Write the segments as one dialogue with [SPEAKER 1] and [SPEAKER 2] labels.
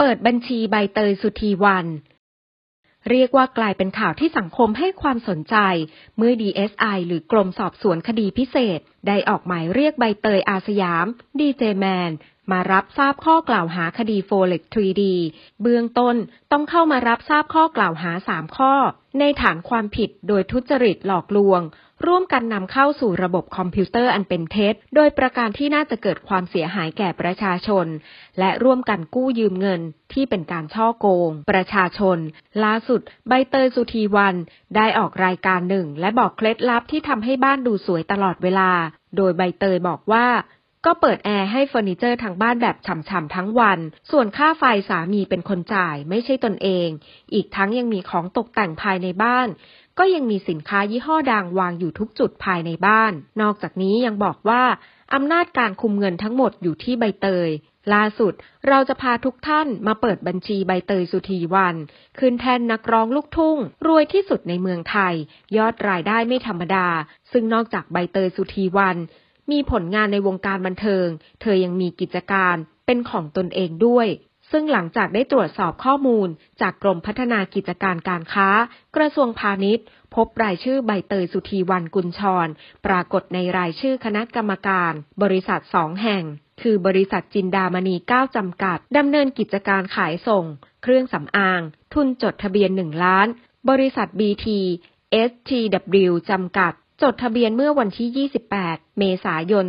[SPEAKER 1] เปิดบัญชีใบเตยสุธีวัน เรียกว่ากลายเป็นข่าวที่สังคมให้ความสนใจเมื่อ DSI หรือกรมสอบสวนคดีพิเศษได้ออกหมายเรียกใบเตยอาสยามดีเจแมนมารับทราบข้อกล่าวหาคดีโฟเล็ก 3D เบื้องต้นต้องเข้ามารับทราบข้อกล่าวหา 3 ข้อ ในฐานความผิดโดยทุจริตหลอกลวงร่วมกันนำเข้าสู่ระบบคอมพิวเตอร์อันเป็นเท็จ โดยประการที่น่าจะเกิดความเสียหายแก่ประชาชน และร่วมกันกู้ยืมเงินที่เป็นการช่อโกง ประชาชนล่าสุดใบเตยสุธีวัน ได้ออกรายการหนึ่ง และบอกเคล็ดลับที่ทำให้บ้านดูสวยตลอดเวลา โดยใบเตยบอกว่า ก็เปิดแอร์ให้เฟอร์นิเจอร์ทางบ้านแบบฉ่ำๆทั้งวัน ส่วนค่าไฟสามีเป็นคนจ่ายไม่ใช่ตนเอง อีกทั้งยังมีของตกแต่งภายในบ้านก็ยังมีสินค้ายี่ห้อดังวางอยู่ทุกจุดภายในบ้าน นอกจากนี้ยังบอกว่าอำนาจการคุมเงินทั้งหมดอยู่ที่ใบเตย ล่าสุดเราจะพาทุกท่านมาเปิดบัญชีใบเตยสุธีวัน คืนแทนนักร้องลูกทุ่งรวยที่สุดในเมืองไทย ยอดรายได้ไม่ธรรมดา ซึ่งนอกจากใบเตยสุธีวัน มีผลงานในวงการบันเทิง เธอยังมีกิจการเป็นของตนเองด้วยซึ่งหลังจากได้ตรวจสอบข้อมูล จากกรมพัฒนากิจการการค้า กระทรวงพาณิชย์พบรายชื่อใบเตยสุธีวันกุลชร ปรากฏในรายชื่อคณะกรรมการ บริษัทสองแห่ง คือบริษัทจินดามณี 9 จำกัดดำเนินกิจการขายส่ง เครื่องสำอาง ทุนจดทะเบียน 1 ล้าน บริษัทบีทีเอสทีวจำกัด จดทะเบียนเมื่อวันที่ 28 เมษายน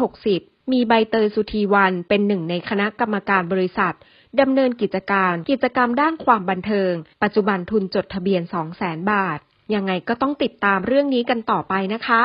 [SPEAKER 1] 2560มีใบเตยสุธีวันเป็นหนึ่งในคณะกรรมการบริษัท ดำเนินกิจการ กิจกรรมด้านความบันเทิง ปัจจุบันทุนจดทะเบียน200,000บาท ยังไงก็ต้องติดตามเรื่องนี้กันต่อไปนะคะ